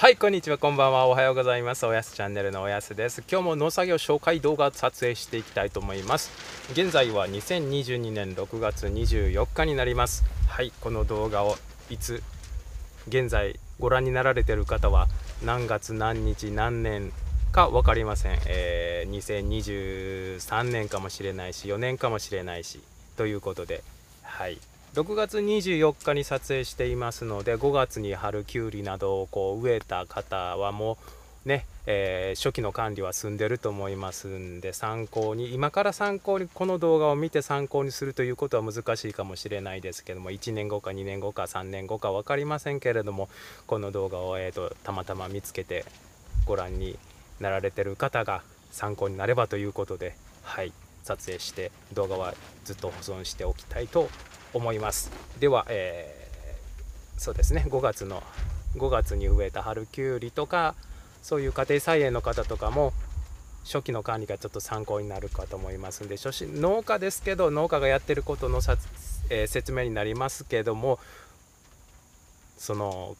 はいこんにちはこんばんはおはようございますおやすチャンネルのおやすです今日も農作業紹介動画撮影していきたいと思います現在は2022年6月24日になりますはいこの動画をいつ現在ご覧になられている方は何月何日何年か分かりません、えー、2023年かもしれないし4年かもしれないしということではい6月24日に撮影していますので5月に春きゅうりなどをこう植えた方はもうね、えー、初期の管理は済んでると思いますんで参考に今から参考にこの動画を見て参考にするということは難しいかもしれないですけども1年後か2年後か3年後か分かりませんけれどもこの動画を、えーと、とたまたま見つけてご覧になられてる方が参考になればということではい撮影して動画はずっと保存しておきたいと思います。思いますでは、えー、そうですね5月の5月に植えた春きゅうりとかそういう家庭菜園の方とかも初期の管理がちょっと参考になるかと思いますんで初心農家ですけど農家がやってることのさ、えー、説明になりますけどもその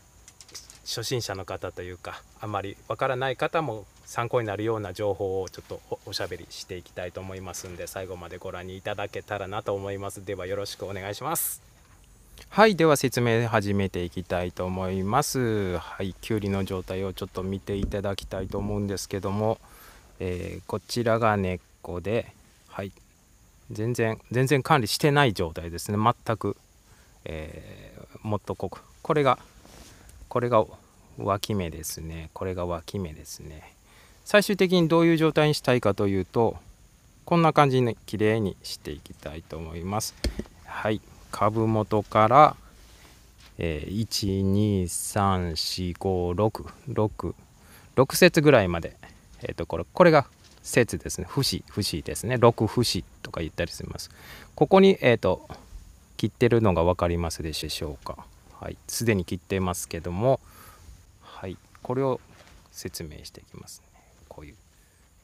初心者の方というかあんまりわからない方も参考になるような情報をちょっとおしゃべりしていきたいと思いますんで最後までご覧いただけたらなと思いますではよろしくお願いしますはいでは説明始めていきたいと思いますはいきゅうりの状態をちょっと見ていただきたいと思うんですけども、えー、こちらが根っこではい全然全然管理してない状態ですね全く、えー、もっとこここれがこれが脇芽ですねこれが脇芽ですね最終的にどういう状態にしたいかというとこんな感じに綺麗にしていきたいと思いますはい株元から、えー、1234566 6節ぐらいまで、えーと、これこれが節ですね節節ですね6節とか言ったりしますここに、えーと、と切ってるのが分かりますでしょうかはいすでに切ってますけどもはいこれを説明していきます、ね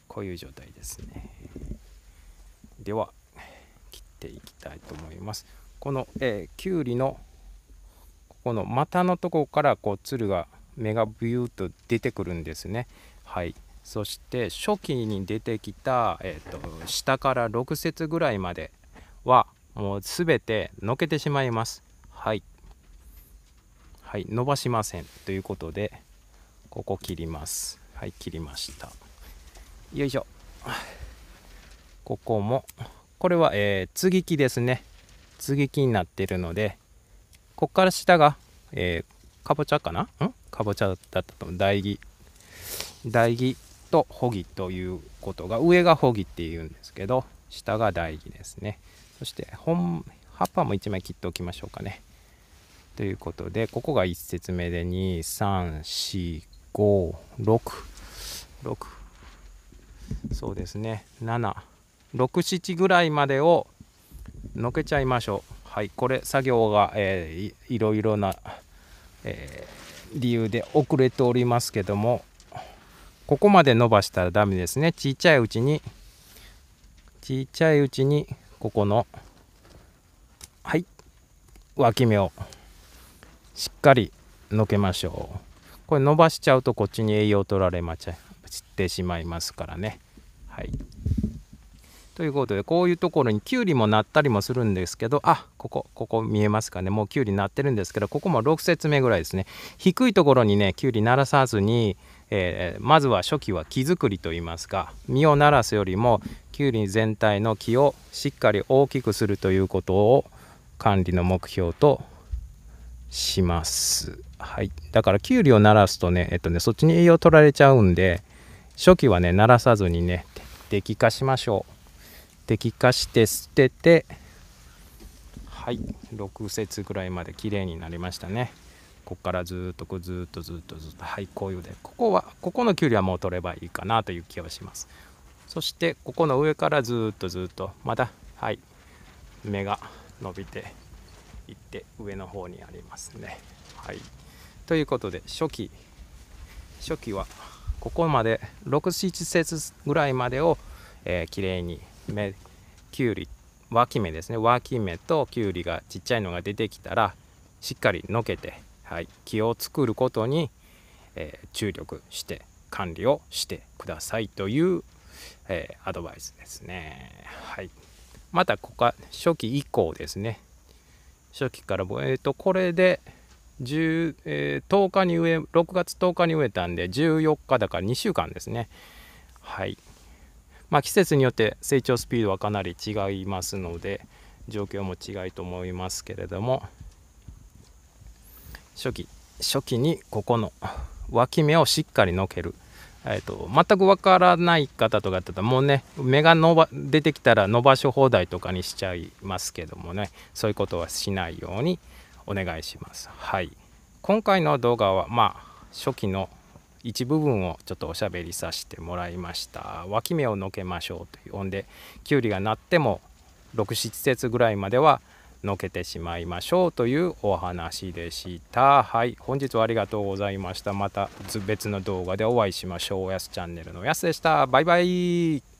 こういう状態ですねでは切っていきたいと思いますこの、えー、きゅうりのここの股のとこからこうつるが芽がビューッと出てくるんですねはいそして初期に出てきた、えーと、と下から6節ぐらいまではもう全てのけてしまいますはいはい伸ばしませんということでここ切りますはい切りましたよいしょここもこれは、えー、継ぎ木ですね継ぎ木になってるのでここから下が、えー、かぼちゃかなんかぼちゃだったと大木台木とほぎということが上がほぎっていうんですけど下が大木ですねそして本葉っぱも1枚切っておきましょうかねということでここが1節目で23456 6そうですね767ぐらいまでをのけちゃいましょうはいこれ作業が、えー、いろいろな、えー、理由で遅れておりますけどもここまで伸ばしたらダメですねちっちゃいうちにちっちゃいうちにここのはい脇芽をしっかりのけましょうこれ伸ばしちゃうとこっちに栄養取られまちゃ散ってしまいますからね。はい、ということでこういうところにきゅうりもなったりもするんですけどあここここ見えますかねもうきゅうりなってるんですけどここも6節目ぐらいですね低いところにねきゅうりならさずに、えー、まずは初期は木作りといいますか実をならすよりもきゅうり全体の木をしっかり大きくするということを管理の目標とします。はい、だからきゅうりをならすとねえっとねそっちに栄養取られちゃうんで初期はね鳴らさずにね滴化しましょう滴化して捨ててはい6節ぐらいまで綺麗になりましたねここからずっとこうずっとずっとずっとはいこういうでここはここのキュウリはもう取ればいいかなという気はしますそしてここの上からずっとずっとまたはい芽が伸びていって上の方にありますねはいということで初期初期はここまで67節ぐらいまでを、えー、きれいに芽きゅうり脇芽ですね脇芽ときゅうりがちっちゃいのが出てきたらしっかりのけて、はい、木を作ることに、えー、注力して管理をしてくださいという、えー、アドバイスですね。はい、またここ初期以降ですね初期から、えーとこれで10、えー、10日に植え6月10日に植えたんで14日だから2週間ですねはいまあ、季節によって成長スピードはかなり違いますので状況も違いと思いますけれども初期初期にここの脇芽をしっかりのける、えーと、と全くわからない方とかだったらもうね芽が伸ば出てきたら伸ばし放題とかにしちゃいますけどもねそういうことはしないようにお願いします。はい、今回の動画は、まあ、初期の一部分をちょっとおしゃべりさせてもらいました。脇芽をのけましょうという音できゅうりがなっても67節ぐらいまではのけてしまいましょうというお話でした。はい、本日はありがとうございました。また別の動画でお会いしましょう。おやすチャンネルのおやすでした。バイバイ。